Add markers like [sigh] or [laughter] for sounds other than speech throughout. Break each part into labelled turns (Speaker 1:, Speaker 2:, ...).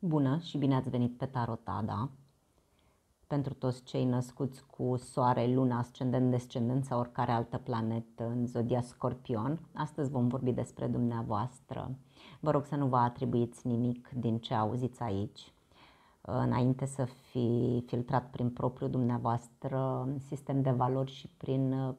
Speaker 1: Bună și bine ați venit pe Tarotada! Pentru toți cei născuți cu Soare, Luna, Ascendent, Descendent sau oricare altă planetă în Zodia Scorpion, astăzi vom vorbi despre dumneavoastră. Vă rog să nu vă atribuiți nimic din ce auziți aici, înainte să fi filtrat prin propriul dumneavoastră sistem de valori și prin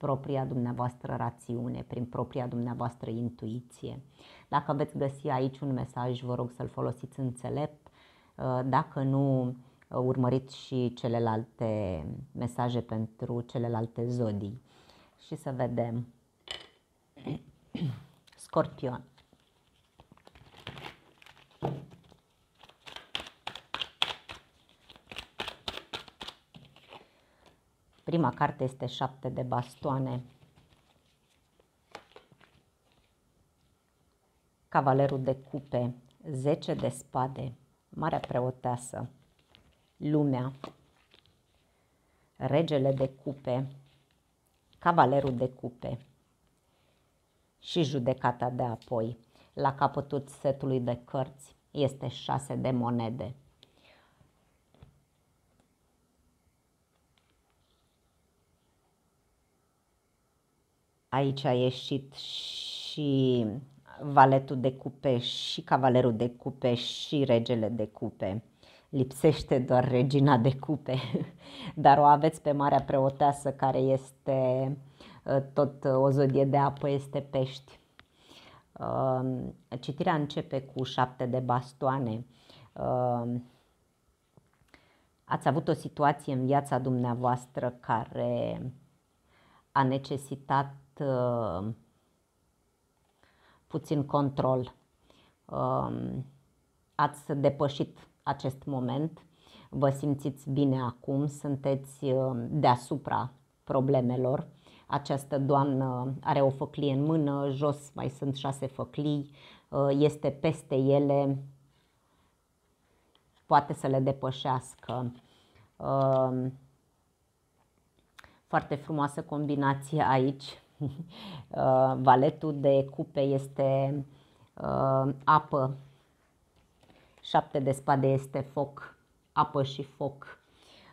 Speaker 1: propria dumneavoastră rațiune, prin propria dumneavoastră intuiție. Dacă veți găsi aici un mesaj, vă rog să-l folosiți înțelept. Uh, dacă nu, uh, urmăriți și celelalte mesaje pentru celelalte zodii. Și să vedem. [coughs] Scorpion. Prima carte este șapte de bastoane. Cavalerul de cupe, 10 de spade, Marea preoteasă, lumea, regele de cupe, cavalerul de cupe și judecata de apoi. La capătul setului de cărți este șase de monede. aici a ieșit și valetul de cupe și cavalerul de cupe și regele de cupe. Lipsește doar regina de cupe, [laughs] dar o aveți pe marea preoteasă care este ă, tot ă, o zodie de apă, este pești. Citirea începe cu șapte de bastoane. Ați avut o situație în viața dumneavoastră care a necesitat Uh, puțin control. Um, ați depășit acest moment, vă simțiți bine acum, sunteți uh, deasupra problemelor. Această doamnă are o făclie în mână, jos mai sunt șase făclii, uh, este peste ele, poate să le depășească. Um, foarte frumoasă combinație aici. [laughs] Uh, valetul de cupe este uh, apă, șapte de spade este foc, apă și foc.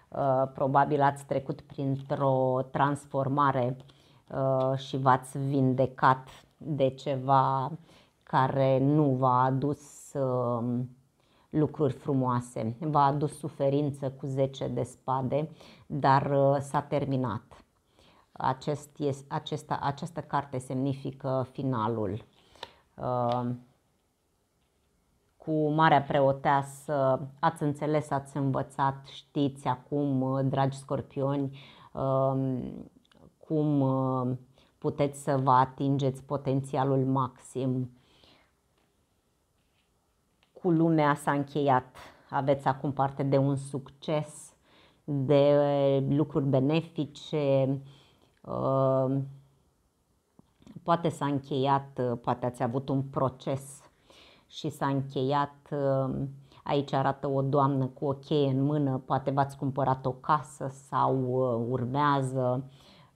Speaker 1: Uh, probabil ați trecut printr-o transformare și v-ați vindecat de ceva care nu v-a adus um, lucruri frumoase. V-a adus suferință cu 10 de spade, dar s-a terminat acest, acesta, această carte semnifică finalul uh, cu Marea Preoteasă. Ați înțeles, ați învățat, știți acum, uh, dragi scorpioni, uh, cum puteți să vă atingeți potențialul maxim. Cu lumea s-a încheiat. Aveți acum parte de un succes, de lucruri benefice, Ehm, poate s-a încheiat, eh, poate ați avut un proces și s-a încheiat, ehm, aici arată o doamnă cu o cheie în mână, poate v-ați cumpărat o casă sau eh, urmează,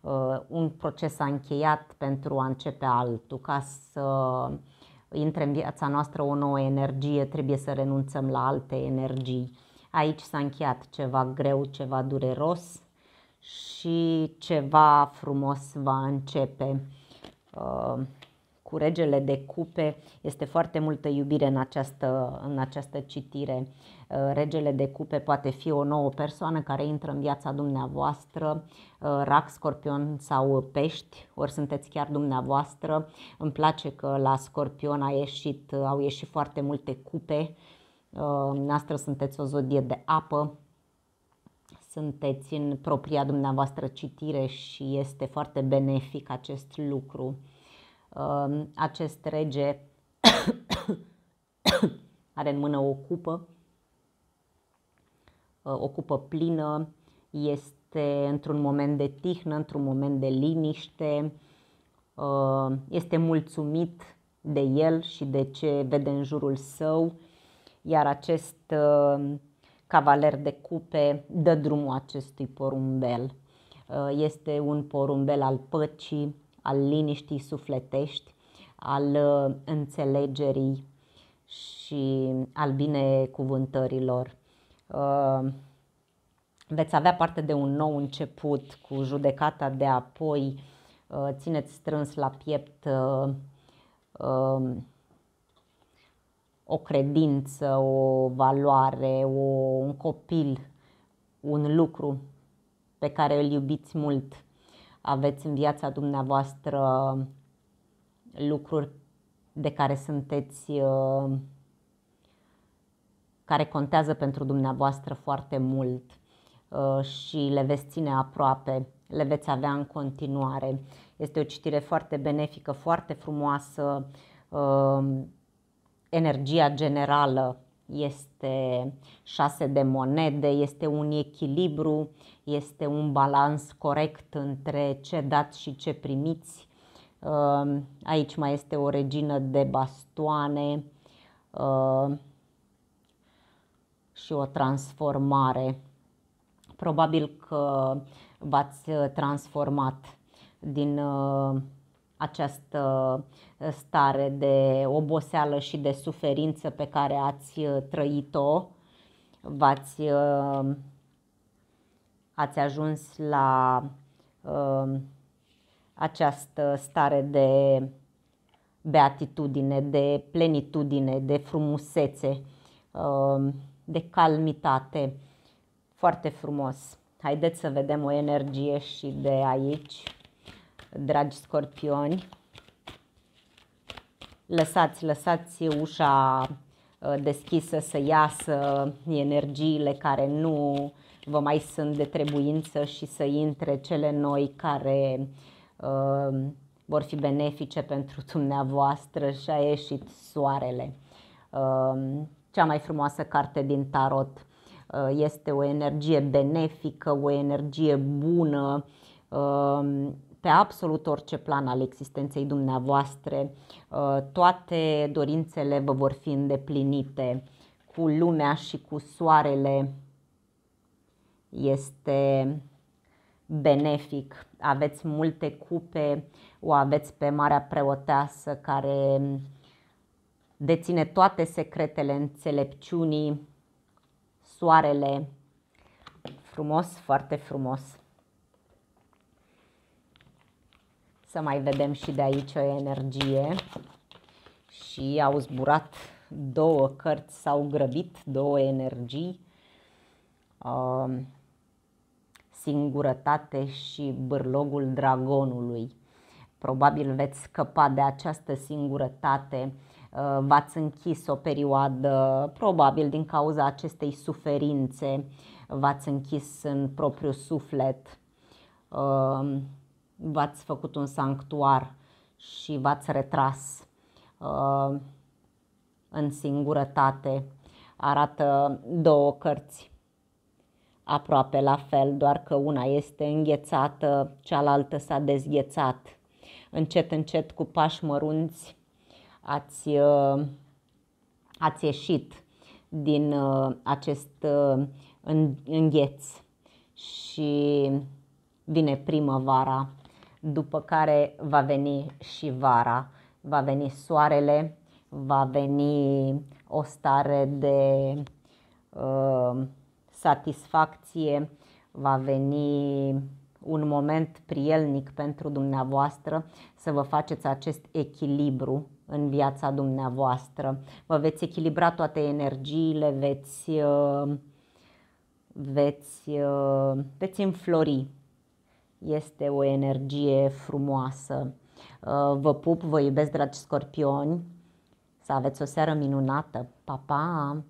Speaker 1: eh, un proces s-a încheiat pentru a începe altul, ca să intre în viața noastră o nouă energie, trebuie să renunțăm la alte energii. Aici s-a încheiat ceva greu, ceva dureros, și ceva frumos va începe. Uh, cu regele de cupe este foarte multă iubire în această, în această citire. Uh, regele de cupe poate fi o nouă persoană care intră în viața dumneavoastră, uh, rac, scorpion sau pești, ori sunteți chiar dumneavoastră. Îmi place că la scorpion a ieșit, au ieșit foarte multe cupe. Noastră sunteți o zodie de apă, sunteți în propria dumneavoastră citire și este foarte benefic acest lucru. Um, acest rege [coughs] are în mână o cupă, uh, o cupă plină, este într-un moment de tihnă, într-un moment de liniște, uh, este mulțumit de el și de ce vede în jurul său, iar acest uh, cavaler de cupe dă drumul acestui porumbel. Uh, este un porumbel al păcii, al liniștii sufletești, al uh, înțelegerii și al binecuvântărilor. Uh, veți avea parte de un nou început cu judecata de apoi. Țineți strâns la piept o credință, o valoare, o, un copil, un lucru pe care îl iubiți mult. Aveți în viața dumneavoastră lucruri de care sunteți uh, care contează pentru dumneavoastră foarte mult uh, și le veți ține aproape, le veți avea în continuare. Este o citire foarte benefică, foarte frumoasă, uh, energia generală este șase de monede, este un echilibru, este un balans corect între ce dați și ce primiți. Um, aici mai este o regină de bastoane um, și o transformare. Probabil că v-ați transformat din uh, această uh, stare de oboseală și de suferință pe care ați uh, trăit-o, v-ați uh, ați ajuns la această stare de beatitudine, de plenitudine, de frumusețe, de calmitate. Foarte frumos. Haideți să vedem o energie și de aici dragi scorpioni. Lăsați, lăsați ușa uh, deschisă să iasă energiile care nu vă mai sunt de trebuință și să intre cele noi care uh, vor fi benefice pentru [laughs] dumneavoastră și a ieșit soarele. Uh, cea mai frumoasă carte din tarot uh, este o energie benefică, o energie bună, uh, pe absolut orice plan al existenței dumneavoastră. Uh, toate dorințele vă vor fi îndeplinite cu lumea și cu soarele. Este benefic. Aveți multe cupe, o aveți pe Marea Preoteasă care deține toate secretele înțelepciunii, soarele. Frumos, foarte frumos. Să mai vedem și de aici o energie. Și au zburat două cărți, s-au grăbit două energii. Um, singurătate și bârlogul dragonului. Probabil veți scăpa de această singurătate, uh, v-ați închis o perioadă, probabil din cauza acestei suferințe, v-ați închis în propriul suflet. Um, v-ați făcut un sanctuar și v-ați retras uh, în singurătate. Arată două cărți aproape la fel, doar că una este înghețată, cealaltă s-a dezghețat. Încet, încet, cu pași mărunți, ați, uh, ați ieșit din uh, acest uh, îngheț și vine primăvara după care va veni și vara, va veni soarele, va veni o stare de uh, satisfacție, va veni un moment prielnic pentru dumneavoastră să vă faceți acest echilibru în viața dumneavoastră. Vă veți echilibra toate energiile, veți, uh, veți, uh, veți înflori este o energie frumoasă. Uh, vă pup, vă iubesc, dragi scorpioni. Să aveți o seară minunată. Pa, pa!